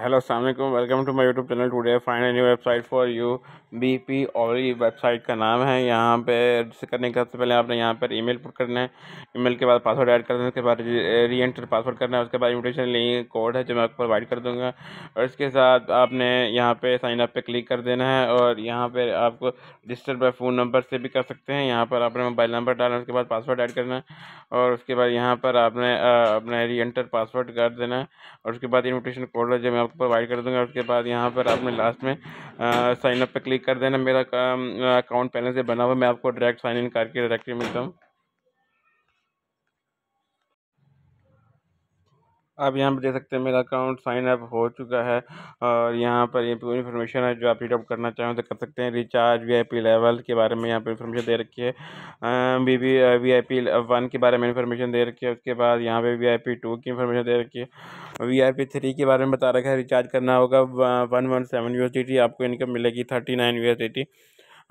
hello assalamualaikum welcome to my YouTube channel today find a website for you B P और website का नाम है यहाँ पे रजिस्टर करने के सबसे पहले आपने यहाँ पर ईमेल पुट करना है ईमेल के बाद पासवर्ड ऐड करना है उसके बाद री एंटर पासवर्ड करना है उसके बाद इन्विटेशन लिंक कोड है जो मैं आपको प्रोवाइड कर दूँगा और इसके साथ आपने यहाँ पर साइन अप पर क्लिक कर देना है और यहाँ पर आपको रजिस्टर बाई फ़ोन नंबर से भी कर सकते हैं यहाँ पर आपने मोबाइल नंबर डालना है उसके बाद पासवर्ड ऐड करना है और उसके बाद यहाँ पर आपने अपने री एंटर पासवर्ड कर देना है और उसके बाद इन्विटेशन कोड है जो मैं आपको प्रोवाइड कर दूंगा उसके बाद यहाँ पर आपने लास्ट में साइनअप पर पे क्लिक कर देना मेरा अकाउंट पहले से बना हुआ मैं आपको डायरेक्ट साइन इन करके डायरेक्टली मिलता हूँ आप यहाँ पर देख सकते हैं मेरा अकाउंट साइन अप हो चुका है और यहाँ पर ये पूरी इन्फॉर्मेशन है जो आप रिटअप करना चाहें तो कर सकते हैं recharge V I P level के बारे में यहाँ पर इन्फॉर्मेशन दे रखी है V V V I P one के बारे में इन्फॉर्मेशन दे रखी है उसके बाद यहाँ पे वी आई पी टू की इन्फॉर्मेशन दे रखी है वी आई पी थ्री के बारे में बता रखा है रिचार्ज करना होगा one one seven U S D T आपको इनकम मिलेगी thirty nine U S D T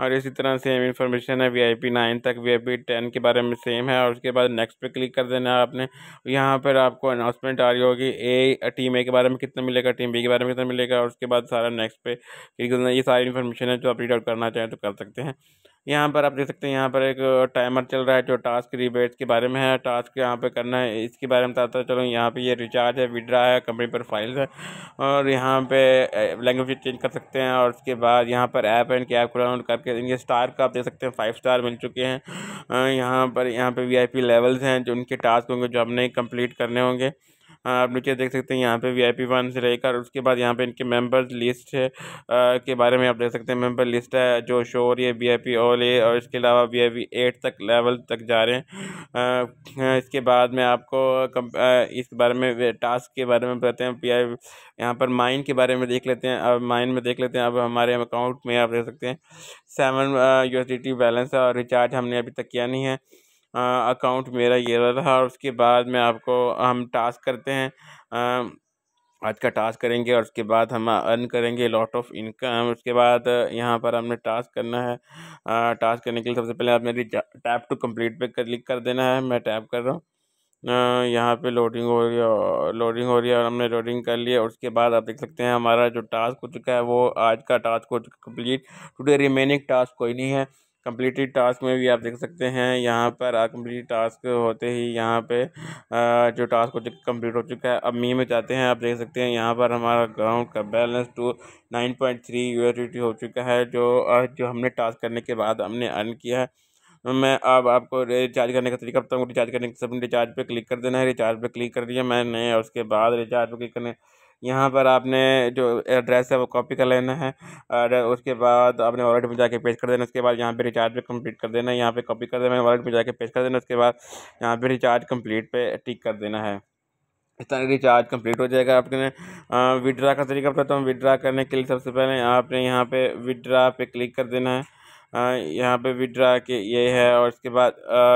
और इसी तरह सेम इन्फॉर्मेशन है वीआईपी नाइन तक वीआईपी टेन के बारे में सेम है और उसके बाद नेक्स्ट पे क्लिक कर देना है आपने यहाँ पर आपको अनाउंसमेंट आ रही होगी ए टीम ए के बारे में कितना मिलेगा टीम बी के बारे में कितना मिलेगा और उसके बाद सारा नेक्स्ट पे क्लिक करना ये सारी इन्फॉर्मेशन है जो आप रीड आउट करना चाहें तो कर सकते हैं यहाँ पर आप देख सकते हैं यहाँ पर एक टाइमर चल रहा है जो टास्क रिबेट के बारे में है टास्क यहाँ पे करना है इसके बारे में बताता चलो यहाँ पे ये रिचार्ज है विड्रा है कंपनी फाइल्स है और यहाँ पे लैंग्वेज चेंज कर सकते हैं और उसके बाद यहाँ पर ऐप एंड को डाउनलोड करके इनके स्टार का आप देख सकते हैं फाइव स्टार मिल चुके हैं यहाँ पर यहाँ पर वी लेवल्स हैं जो उनके टास्क होंगे जो हमने कम्प्लीट करने होंगे हाँ, आप नीचे देख सकते हैं यहाँ पे वी आई पी वन से लेकर उसके बाद यहाँ पे इनके मेंबर लिस्ट है के बारे में आप देख सकते हैं मेंबर लिस्ट है जो शो हो रही है V I P all A और इसके अलावा वी आई पी एट तक लेवल तक जा रहे हैं इसके बाद में आपको इस बारे में टास्क के बारे में बताते हैं वी आई यहाँ पर माइन के बारे में देख लेते हैं अब माइन में देख लेते हैं अब हमारे अकाउंट में आप देख सकते हैं सेवन यू बैलेंस है और रिचार्ज हमने अभी तक किया नहीं है अकाउंट मेरा ये रहा और उसके बाद में आपको हम टास्क करते हैं आज का टास्क करेंगे और उसके बाद हम अर्न करेंगे लॉट ऑफ इनकम उसके बाद यहाँ पर हमने टास्क करना है टास्क करने के लिए सबसे पहले आप मेरी टैप टू कंप्लीट पे क्लिक कर देना है मैं टैप कर रहा हूँ यहाँ पे लोडिंग हो रही है लोडिंग हो रही है और हमने लोडिंग कर लिया और उसके बाद आप देख सकते हैं हमारा जो टास्क हो चुका है वो आज का टास्क हो चुका कंप्लीट टूडे रिमेनिंग टास्क कोई नहीं है कम्प्लीटेड टास्क में भी आप देख सकते हैं यहाँ पर कम्प्लीट टास्क होते ही यहाँ पे जो टास्क हो चुका कम्प्लीट हो चुका है अब मी में जाते हैं आप देख सकते हैं यहाँ पर हमारा अकाउंट का balance two nine point three हो चुका है जो जो हमने टास्क करने के बाद हमने अर्न किया है मैं अब आपको रिचार्ज करने का तरीका बताऊँगा रिचार्ज करने के सब रिचार्ज पे क्लिक कर देना है रिचार्ज पे क्लिक कर दिया मैंने उसके बाद रिचार्ज पे क्लिक करने यहाँ पर आपने जो एड्रेस है वो कॉपी कर लेना है और उसके बाद आपने वॉलेट में जाके पेश कर देना उसके बाद यहाँ पे रिचार्ज पे कंप्लीट कर देना है यहाँ पे कॉपी कर देना है वॉलेट में जाके पेश कर देना उसके बाद यहाँ पे रिचार्ज कंप्लीट पे टिक कर देना है इस तरह रिचार्ज कंप्लीट हो जाएगा आपने विड्रा का तरीका बताता हूँ विड्रा करने के लिए सबसे पहले आपने यहाँ पे विड्रा पे क्लिक कर देना है यहाँ पे विड्रा के ये है और इसके बाद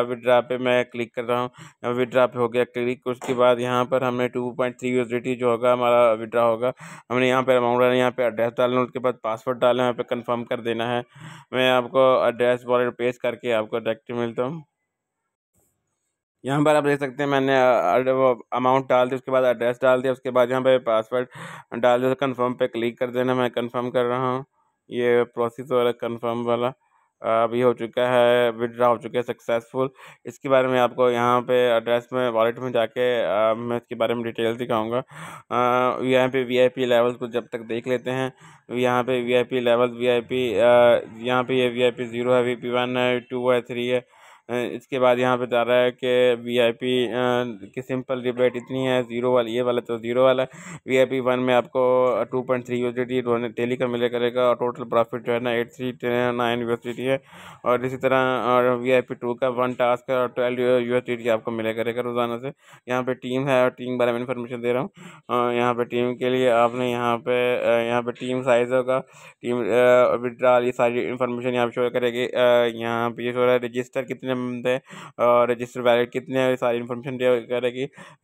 विड्रा पे मैं क्लिक कर रहा हूँ विड्रा पे हो गया क्लिक उसके बाद यहाँ पर हमने टू पॉइंट थ्री यूजरिटी जो होगा हमारा विड्रा होगा हमने यहाँ पर अमाउंट डाले यहाँ पे एड्रेस डालना उसके बाद पासवर्ड डालना यहाँ पे कंफर्म कर देना है मैं आपको एड्रेस वॉलेट पेश करके आपको डायरेक्ट मिलता हूँ यहाँ पर आप देख सकते हैं मैंने अमाउंट डाल दिया उसके बाद एड्रेस डाल दिया उसके बाद यहाँ पे पासवर्ड डाल दिया तो कंफर्म पे क्लिक कर देना मैं कंफर्म कर रहा हूँ ये प्रोसेस वाला कंफर्म वाला अभी हो चुका है विदड्रा हो चुका है सक्सेसफुल इसके बारे में आपको यहाँ पे एड्रेस में वॉलेट में जाके आ, मैं इसके बारे में डिटेल दिखाऊंगा यहाँ पे वीआईपी लेवल्स को जब तक देख लेते हैं यहाँ पे वीआईपी लेवल वीआईपी यहाँ पे ये वी आई पी ज़ीरो है वी पी वन है टू है थ्री है इसके बाद यहाँ पे जा रहा है कि वीआईपी की सिंपल रिबेट इतनी है ज़ीरो वाली ये वाला तो ज़ीरो वाला है वीआईपी वन में आपको two point three U C daily का मिले करेगा और टोटल प्रॉफिट जो है ना एट थ्री नाइन यू है और इसी तरह और वी आई पी टू का वन टास्क और ट्वेल्व यू एस टी आपको मिला करेगा रोज़ाना से यहाँ पर टीम है और टीम बारे में इन्फॉर्मेशन दे रहा हूँ यहाँ पर टीम के लिए आपने यहाँ पे यहाँ पर टीम साइज़ होगा टीम विड्रॉल ये सारी इन्फॉर्मेशन यहाँ पे शो करेगी यहाँ पे ये शो रहा है रजिस्टर कितने कितने में हैं और रजिस्टर वैलिड कितने सारी इन्फॉर्मेशन दिया करेगी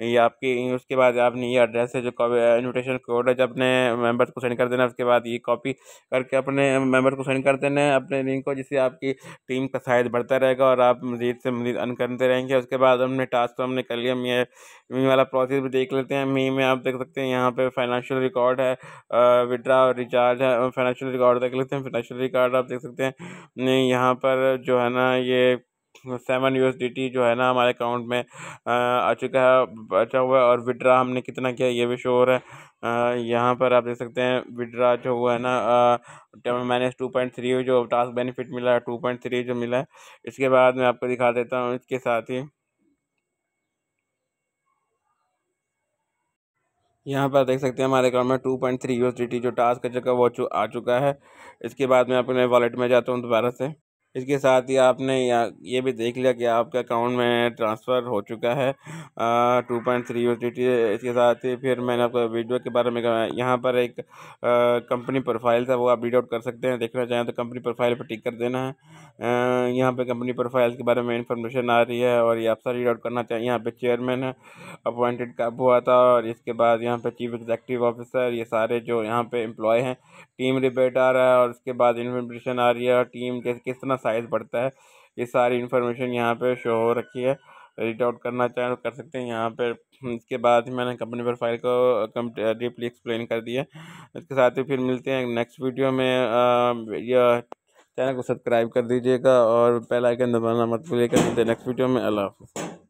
ये आपकी उसके बाद आपने ये एड्रेस है जो इन्विटेशन कोड है जो अपने मेम्बर्स को सेंड कर देना उसके बाद ये कॉपी करके अपने मेम्बर को सेंड कर देना है अपने लिंक को जिससे आपकी टीम का साइज बढ़ता रहेगा और आप मजीद से मजीद अन करते रहेंगे उसके बाद हमने टास्क तो हमने कर लिया मी वाला प्रोसेस भी देख लेते हैं मी में आप देख सकते हैं यहाँ पर फाइनेंशियल रिकॉर्ड है विड्रा और रिचार्ज है फाइनेंशियल रिकॉर्ड देख लेते हैं फाइनेंशियल रिकॉर्ड आप देख सकते हैं यहाँ पर जो है ना ये सेवन यू जो है ना हमारे अकाउंट में आ चुका है बचा हुआ है और विड्रा हमने कितना किया ये भी शो हो रहा है यहाँ पर आप देख सकते हैं विड्रा जो हुआ है ना माइनस टू पॉइंट थ्री जो टास्क बेनिफिट मिला है टू पॉइंट थ्री जो मिला है इसके बाद मैं आपको दिखा देता हूँ इसके साथ ही यहाँ पर देख सकते हैं हमारे अकाउंट में टू पॉइंट थ्री यू जो टास्क का जगह वो आ चुका है इसके बाद मैं अपने वॉलेट में जाता हूँ दोबारा से इसके साथ ही आपने या ये भी देख लिया कि आपके अकाउंट में ट्रांसफ़र हो चुका है टू पॉइंट थ्री यू इसके साथ ही फिर मैंने आपको वीडियो के बारे में यहाँ पर एक कंपनी प्रोफाइल था वो आप रीड आउट कर सकते हैं देखना चाहें तो कंपनी प्रोफाइल पर टिक कर देना है यहाँ पे कंपनी प्रोफाइल के बारे में इंफॉर्मेशन आ रही है और ये आपसे रीड आउट करना चाहिए यहाँ पर चेयरमैन है अपॉइंटेड कब हुआ था और इसके बाद यहाँ पर चीफ एग्जेक्टिव ऑफिसर ये सारे जो यहाँ पर एम्प्लॉय हैं टीम रिबेट आ रहा है और उसके बाद इन्फॉर्मेशन आ रही है और टीम के किस तरह साइज़ बढ़ता है ये सारी इन्फॉर्मेशन यहाँ पे शो हो रखी है रीड आउट करना चाहें तो कर सकते हैं यहाँ पे इसके बाद मैंने कंपनी प्रोफाइल को डीपली एक्सप्लेन कर दिया इसके साथ ही फिर मिलते हैं नेक्स्ट वीडियो में यह चैनल को सब्सक्राइब कर दीजिएगा और पहला आइकन दबाना मत भूलिएगा मिलते हैं नेक्स्ट वीडियो में अल्लाह हाफ़